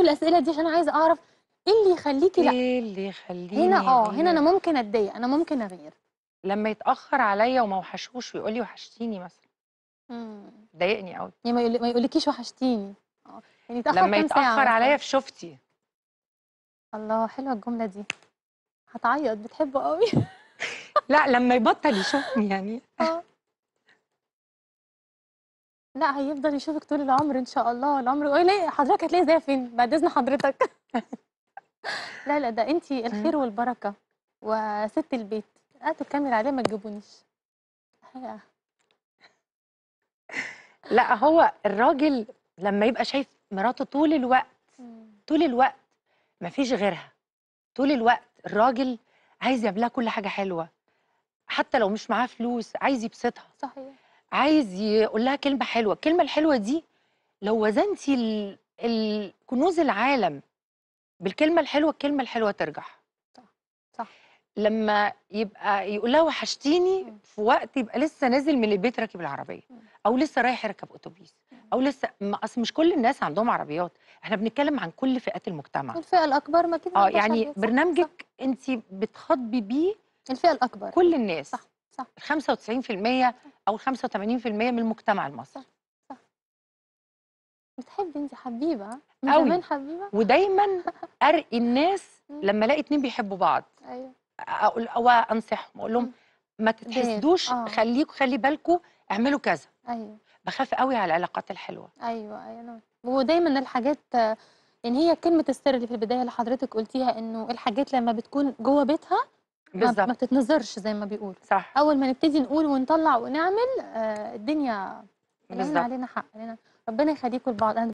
كل الاسئله دي عشان عايزه اعرف ايه اللي يخليكي لا ايه اللي يخليني هنا اه هنا انا ممكن اتضايق انا ممكن اغير لما يتاخر عليا وما وحشوش ويقول لي وحشتيني مثلا ضايقني قوي يعني ما يقولكيش وحشتيني اه يعني يتاخر لما يتاخر عليا في شفتي الله حلوه الجمله دي هتعيط بتحبه قوي لا لما يبطل يشوفني يعني اه لا هيفضل يشوفك طول العمر ان شاء الله العمر قوي ليه حضرتك هتلاقي زيها فين بعد اذن حضرتك لا لا ده انت الخير والبركه وست البيت هاتوا الكاميرا عليه ما تجيبونيش لا هو الراجل لما يبقى شايف مراته طول الوقت طول الوقت مفيش غيرها طول الوقت الراجل عايز يعملها كل حاجه حلوه حتى لو مش معاه فلوس عايز يبسطها صحيح عايز يقول لها كلمه حلوه الكلمه الحلوه دي لو وزنتي ال... ال... كنوز العالم بالكلمه الحلوه الكلمه الحلوه ترجع صح صح لما يبقى يقول لها وحشتيني في وقت يبقى لسه نازل من البيت راكب العربيه او لسه رايح يركب اتوبيس او لسه ما اصل مش كل الناس عندهم عربيات احنا بنتكلم عن كل فئات المجتمع الفئه الاكبر ما كده اه يعني برنامجك انت بتخاطبي بيه الفئه الاكبر كل الناس صح صح 95% او 85% من المجتمع المصري صح بتحبي انت حبيبه من زمان حبيبه ودايما ارقي الناس لما الاقي اتنين بيحبوا بعض ايوه اقول انصحهم اقول لهم ما تتحسدوش آه. خليكوا خلي بالكوا اعملوا كذا ايوه بخاف قوي على العلاقات الحلوه ايوه ايوه ودايما الحاجات يعني هي كلمه السر اللي في البدايه اللي حضرتك قلتيها انه الحاجات لما بتكون جوه بيتها بالظبط ما بتتنظرش زي ما بيقول صح اول ما نبتدي نقول ونطلع ونعمل آه الدنيا يعني بالظبط علينا حق علينا ربنا يخليكم لبعض